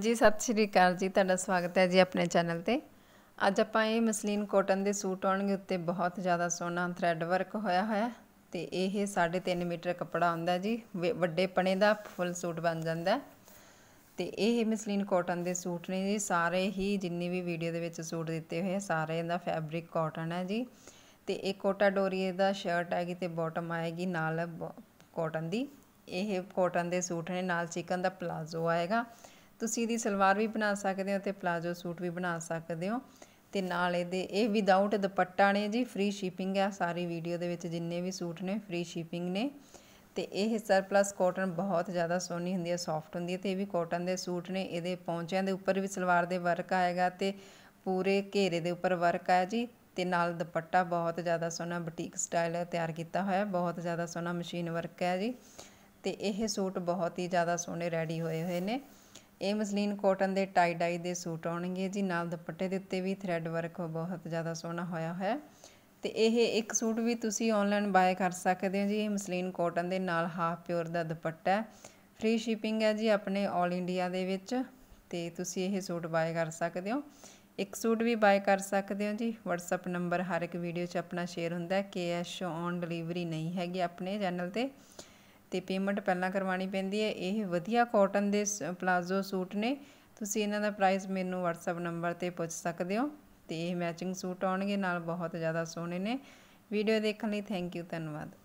ਜੀ ਸਤਿ ਸ਼੍ਰੀ ਅਕਾਲ ਜੀ ਤੁਹਾਡਾ ਸਵਾਗਤ ਹੈ ਜੀ ਆਪਣੇ ਚੈਨਲ ਤੇ ਅੱਜ ਆਪਾਂ ਇਹ ਮਸਲੀਨ ਕੋਟਨ ਦੇ ਸੂਟ ਆਉਣਗੇ ਉੱਤੇ ਬਹੁਤ ਜ਼ਿਆਦਾ ਸੋਹਣਾ ਥਰੈਡ ਵਰਕ ਹੋਇਆ ਹੋਇਆ ਤੇ ਇਹ 3.5 ਮੀਟਰ ਕੱਪੜਾ ਹੁੰਦਾ ਜੀ ਵੱਡੇ ਪਣੇ ਦਾ ਫੁੱਲ ਸੂਟ ਬਣ ਜਾਂਦਾ ਤੇ ਇਹ ਮਸਲੀਨ ਕੋਟਨ ਦੇ ਸੂਟ ਨੇ ਜੀ ਸਾਰੇ ਹੀ ਜਿੰਨੇ ਵੀ ਵੀਡੀਓ ਦੇ ਵਿੱਚ ਸੂਟ ਦਿੱਤੇ ਹੋਏ ਸਾਰੇ ਦਾ ਫੈਬਰਿਕ ਕੋਟਨ ਹੈ ਜੀ ਤੇ ਇਹ ਕੋਟਾ ਡੋਰੀਏ ਦਾ ਸ਼ਰਟ ਹੈਗੀ ਤੇ ਬਾਟਮ ਆਏਗੀ ਨਾਲ ਕੋਟਨ ਦੀ ਇਹ ਕੋਟਨ ਦੇ ਸੂਟ ਨੇ ਨਾਲ ਚਿਕਨ ਦਾ ਪਲਾਜ਼ੋ ਆਏਗਾ ਤੁਸੀਂ ਇਹਦੀ ਸਲਵਾਰ ਵੀ ਬਣਾ ਸਕਦੇ ਹੋ ਤੇ ਪਲਾਜੋ ਸੂਟ ਵੀ ਬਣਾ ਸਕਦੇ ਹੋ ਤੇ ਨਾਲ ਇਹਦੇ ਇਹ ਵਿਦਆਊਟ ਦੁਪੱਟਾ ਨੇ ਜੀ ਫ੍ਰੀ ਸ਼ਿਪਿੰਗ ਹੈ ਸਾਰੀ ਵੀਡੀਓ ਦੇ ਵਿੱਚ ਜਿੰਨੇ ਵੀ ਸੂਟ ਨੇ ਫ੍ਰੀ ਸ਼ਿਪਿੰਗ ਨੇ ਤੇ ਇਹ ਸਰਪਲਸ ਕਾਟਨ ਬਹੁਤ ਜ਼ਿਆਦਾ ਸੋਹਣੀ ਹੁੰਦੀ ਹੈ ਸੌਫਟ ਹੁੰਦੀ ਹੈ ਤੇ ਇਹ ਵੀ ਕਾਟਨ ਦੇ ਸੂਟ ਨੇ ਇਹਦੇ ਪੌਂਚਿਆਂ ਦੇ ਉੱਪਰ ਵੀ ਸਲਵਾਰ ਦੇ ਵਰਕ ਆਏਗਾ ਤੇ ਪੂਰੇ ਘੇਰੇ ਦੇ ਉੱਪਰ ਵਰਕ ਆਇਆ ਜੀ ਤੇ ਨਾਲ ਦੁਪੱਟਾ ਬਹੁਤ ਜ਼ਿਆਦਾ ਸੋਹਣਾ ਬੁਟੀਕ ਸਟਾਈਲ ਤਿਆਰ ਕੀਤਾ ਹੋਇਆ ਬਹੁਤ ਜ਼ਿਆਦਾ ਸੋਹਣਾ ਮਸ਼ੀਨ ਵਰਕ ਹੈ ਜੀ ਤੇ ਇਹ ਸੂਟ ਬਹੁਤ ਹੀ ਜ਼ਿਆਦਾ ਸੋਹਣੇ ਰੈਡੀ ਹੋਏ ਹੋਏ ਨੇ ਇਹ ਮਸਲੀਨ ਕਾਟਨ ਦੇ ਟਾਈ ਡਾਈ ਦੇ ਸੂਟ ਆਉਣਗੇ ਜੀ ਨਾਲ ਦੁਪੱਟੇ ਦੇ ਉੱਤੇ ਵੀ ਥਰੈਡ ਵਰਕ ਬਹੁਤ ਜ਼ਿਆਦਾ ਸੋਹਣਾ ਹੋਇਆ ਹੋਇਆ ਤੇ ਇਹ ਇੱਕ ਸੂਟ ਵੀ ਤੁਸੀਂ ਆਨਲਾਈਨ ਬਾਏ ਕਰ ਸਕਦੇ ਹੋ ਜੀ ਇਹ ਮਸਲੀਨ ਕਾਟਨ ਦੇ ਨਾਲ ਹਾਫ ਪਿਓਰ ਦਾ ਦੁਪੱਟਾ ਹੈ ਫ੍ਰੀ ਸ਼ਿਪਿੰਗ ਹੈ ਜੀ ਆਪਣੇ 올 ਇੰਡੀਆ ਦੇ ਵਿੱਚ ਤੇ ਤੁਸੀਂ ਇਹ ਸੂਟ ਬਾਏ ਕਰ ਸਕਦੇ ਹੋ ਇੱਕ ਸੂਟ ਵੀ ਬਾਏ ਕਰ ਸਕਦੇ ਹੋ ਜੀ WhatsApp ਨੰਬਰ ਹਰ ਇੱਕ ਵੀਡੀਓ 'ਚ ਆਪਣਾ ਸ਼ੇਅਰ ਹੁੰਦਾ ਹੈ ਕੈਸ਼ ਔਨ ਡਿਲੀਵਰੀ ਨਹੀਂ ਹੈਗੀ ਆਪਣੇ ਚੈਨਲ ਤੇ ਤੇ ਪੇਮੈਂਟ ਪਹਿਲਾਂ ਕਰਵਾਣੀ ਪੈਂਦੀ ਹੈ ਇਹ ਵਧੀਆ ਕਾਟਨ ਦੇ ਪਲਾਜ਼ੋ ਸੂਟ ਨੇ ਤੁਸੀਂ ਇਹਨਾਂ ਦਾ ਪ੍ਰਾਈਸ ਮੈਨੂੰ WhatsApp ਨੰਬਰ ਤੇ ਪੁੱਛ ਸਕਦੇ ਹੋ ਤੇ ਇਹ ਮੈਚਿੰਗ ਸੂਟ ਆਉਣਗੇ ਨਾਲ ਬਹੁਤ ਜ਼ਿਆਦਾ ਸੋਹਣੇ ਨੇ ਵੀਡੀਓ ਦੇਖਣ ਲਈ ਥੈਂਕ ਯੂ ਧੰਨਵਾਦ